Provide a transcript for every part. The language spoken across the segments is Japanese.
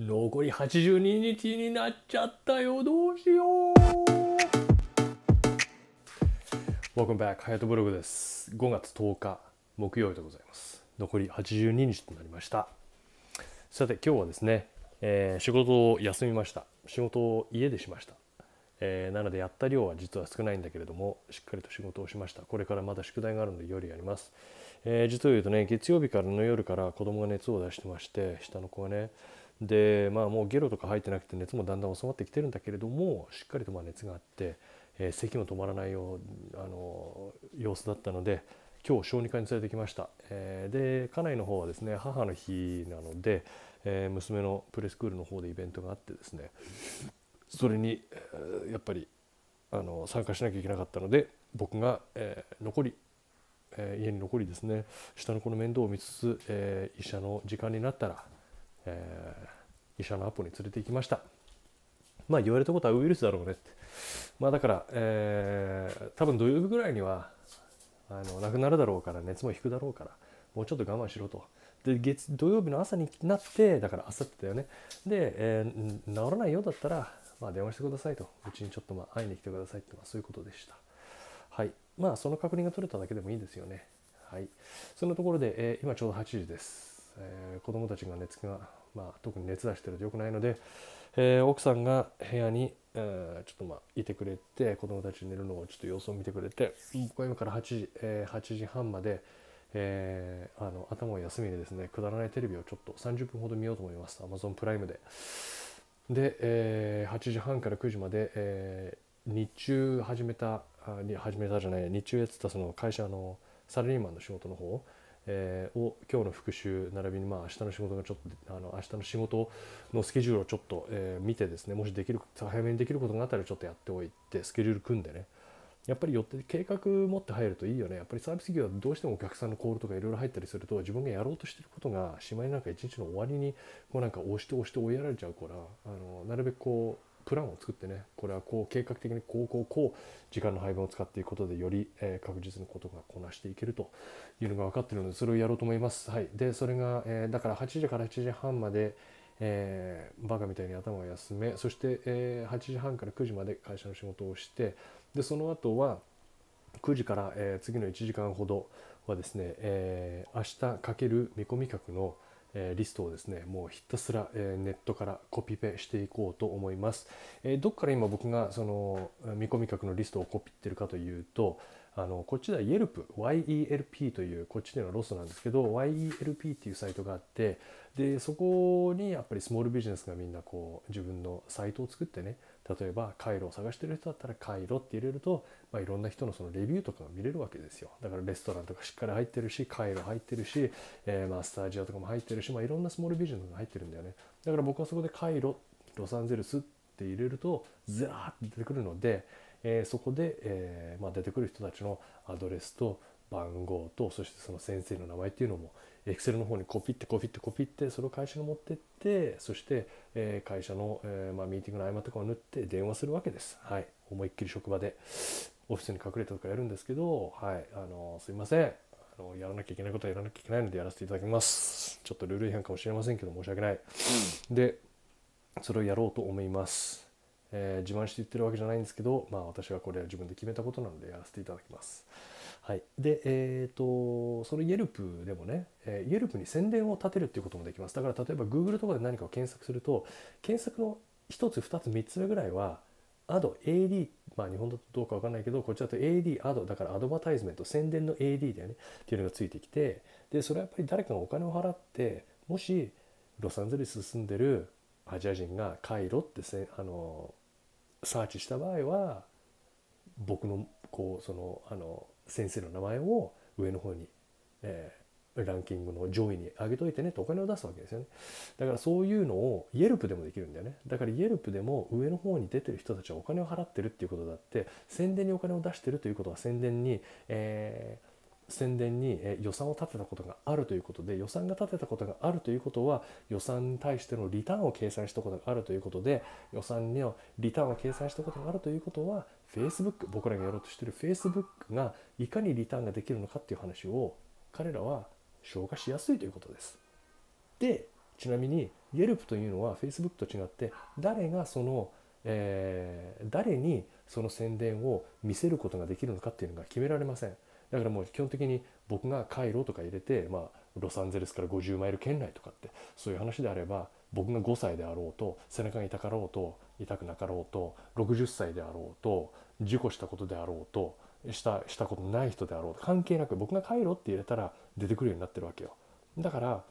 残り82日になっちゃったよどうしよう Welcome back ハヤトブログです5月10日木曜日でございます残り82日となりましたさて今日はですね、えー、仕事を休みました仕事を家でしましたえー、なのでやった量は実は少ないんだけれどもしっかりと仕事をしましたこれからまだ宿題があるので夜やります、えー、実を言うとね月曜日からの夜から子供が熱を出してまして下の子はねでまあもうゲロとか入ってなくて熱もだんだん収まってきてるんだけれどもしっかりとま熱があって、えー、咳も止まらないようあの様子だったので今日小児科に連れてきました、えー、で家内の方はですね母の日なので、えー、娘のプレスクールの方でイベントがあってですねそれに、えー、やっぱりあの参加しなきゃいけなかったので僕が、え残りえ家に残りですね下の子の面倒を見つつ、え医者の時間になったらえー、医者のアポに連れて行きましたまあ言われたことはウイルスだろうねってまあだから、えー、多分土曜日ぐらいにはあの亡くなるだろうから熱も引くだろうからもうちょっと我慢しろと。で月土曜日の朝になってだからあさってだよねで、えー、治らないようだったら、まあ、電話してくださいとうちにちょっとまあ会いに来てくださいって、まあ、そういうことでしたはいまあその確認が取れただけでもいいですよねはいそんなところで、えー、今ちょうど8時ですえー、子供たちが熱が、まあ、特に熱出してると良くないので、えー、奥さんが部屋に、えー、ちょっとまあいてくれて子供たち寝るのをちょっと様子を見てくれて僕は今から8時,、えー、8時半まで、えー、あの頭を休みでですねくだらないテレビをちょっと30分ほど見ようと思います Amazon プライムで。で、えー、8時半から9時まで、えー、日中始めたあ始めたじゃない日中やってたその会社のサラリーマンの仕事の方えー、を今日の復習並びにまあ明日の仕事がちょっとあの明日の仕事のスケジュールをちょっと、えー、見てですねもしできる早めにできることがあったらちょっとやっておいてスケジュール組んでねやっぱりよって計画持って入るといいよねやっぱりサービス業はどうしてもお客さんのコールとかいろいろ入ったりすると自分がやろうとしてることがしまいなんか一日の終わりにこうなんか押して押して追いやられちゃうからあのなるべくこうプランを作ってねこれはこう計画的にこうこうこう時間の配分を使っていくことでより、えー、確実にことがこなしていけるというのが分かってるのでそれをやろうと思います。はい、でそれが、えー、だから8時から8時半までえー、バカみたいに頭を休めそして、えー、8時半から9時まで会社の仕事をしてでその後は9時から、えー、次の1時間ほどはですね、えー、明日かける見込み客の、えリストをですねもうひたすら、えネットからコピペしていこうと思います、えどっから今僕がその見込み客のリストをコピってるかというとあのこっちでは Yelp、YELP というこっちでのロストなんですけど YELP っていうサイトがあってでそこにやっぱりスモールビジネスがみんなこう自分のサイトを作ってね例えば回路を探してる人だったら回路って入れると、まあ、いろんな人のそのレビューとかが見れるわけですよだからレストランとかしっかり入ってるし回路入ってるし、えー、まあスジ屋とかも入ってるし、まあ、いろんなスモールビジョンが入ってるんだよねだから僕はそこで回路ロサンゼルスって入れるとずらーって出てくるので、えー、そこで、えーまあ、出てくる人たちのアドレスと番号とそしてその先生の名前っていうのもエクセルの方にコピってコピってコピってそれを会社に持ってってそして、え会社の、えまミーティングの合間とかを縫って電話するわけです。はい、思いっきり職場でオフィスに隠れてとかやるんですけど、はい、あのすいませんあのやらなきゃいけないことはやらなきゃいけないのでやらせていただきます。ちょっとルール違反かもしれませんけど申し訳ない。でそれをやろうと思います。えー、自慢して言ってるわけじゃないんですけど、まあ、私はこれは自分で決めたことなのでやらせていただきます。はい、で、えーと、その Yelp でもね、えー、Yelp に宣伝を立てるっていうこともできますだから例えば Google とかで何かを検索すると検索の1つ2つ3つ目ぐらいはアド AD まあ日本だとどうかわかんないけどこっちだと AD アドだからアドバタイズメント宣伝の AD だよねっていうのがついてきてでそれはやっぱり誰かがお金を払ってもしロサンゼルス住んでるアジア人がカイロってせあのサーチした場合は僕のこうそのあの先生の名前を上の方に、えー、ランキングの上位に上げといてねとお金を出すわけですよね。だからそういうのを Yelp でもできるんだよね。だから Yelp でも上の方に出てる人たちはお金を払ってるっていうことだって宣伝にお金を出してるということは宣伝に、えー宣伝に予算を立てたことがあるということで予算が立てたことがあるということは予算に対してのリターンを計算したことがあるということで予算のリターンを計算したことがあるということは Facebook 僕らがやろうとしてる Facebook がいかにリターンができるのかっていう話を彼らは消化しやすいということです。でちなみに Yelp というのは Facebook と違って誰がその、えー、誰にその宣伝を見せることができるのかっていうのが決められません。だからもう基本的に僕がカイロとか入れて、まあ、ロサンゼルスから50マイル圏内とかってそういう話であれば僕が5歳であろうと背中が痛かろうと痛くなかろうと60歳であろうと事故したことであろうとしたしたことない人であろうと関係なく僕が帰ろって入れたら出てくるようになってるわけよ。だから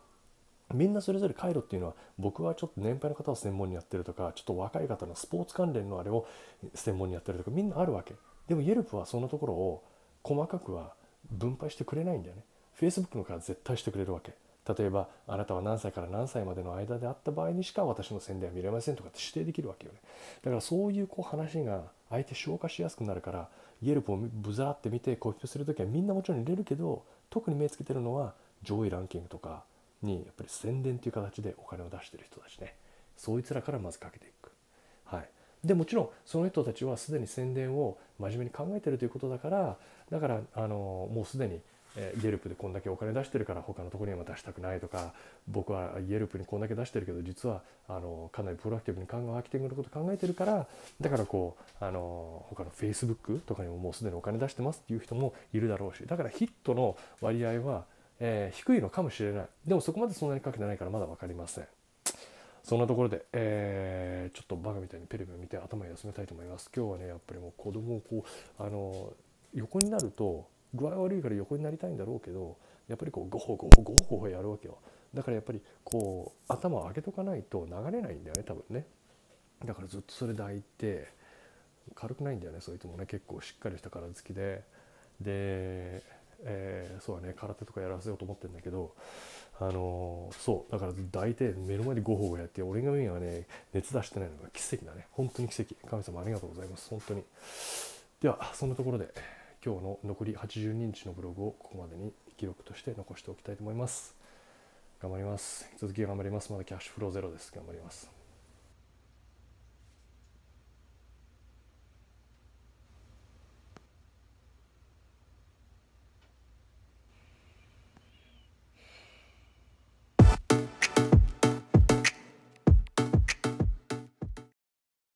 みんなそれぞれカイロっていうのは僕はちょっと年配の方を専門にやってるとかちょっと若い方のスポーツ関連のあれを専門にやってるとかみんなあるわけでも Yelp はそのところを細かくは分配してくれないんだよね Facebook の方は絶対してくれるわけ例えばあなたは何歳から何歳までの間であった場合にしか私の宣伝は見れませんとかって指定できるわけよねだからそういうこう話が相手消化しやすくなるから Yelp をぶざって見てコピペする時はみんなもちろん入れるけど特に目つけてるのは上位ランキングとかにやっぱり宣伝という形でお金を出してる人たちねそいつらからまずかけていくはいでもちろんその人たちはすでに宣伝を真面目に考えてるということだからだからあのもうすでにえ Yelp でこんだけお金出してるから他のところには出したくないとか僕は Yelp にこんだけ出してるけど実はあのかなりプロアクティブに考えアーキティングのこと考えてるからだからこうあの他の Facebook とかにももうすでにお金出してますっていう人もいるだろうしだからヒットの割合は、えー、低いのかもしれないでもそこまでそんなにかけてないからまだ分かりません。そんなところで、えー、ちょっとバカみたいにテレビを見て頭を休めたいと思います。今日はね、やっぱりもう子供をこう、あの、横になると具合悪いから横になりたいんだろうけどやっぱりこうゴホゴホゴホゴホやるわけよだからやっぱりこう頭を上げとかないと流れないんだよね多分ねだからずっとそれで抱いて軽くないんだよねそいつもね結構しっかりした体つきでで、えー、そうだね空手とかやらせようと思ってるんだけどあのー、そうだから抱いて目の前でゴホをやって俺が目はね熱出してないのが奇跡だね本当に奇跡神様ありがとうございます本当にではそんなところで今日の残り8 0日のブログをここまでに記録として残しておきたいと思います。頑張ります。引き続き頑張ります。まだキャッシュフローゼロです。頑張ります。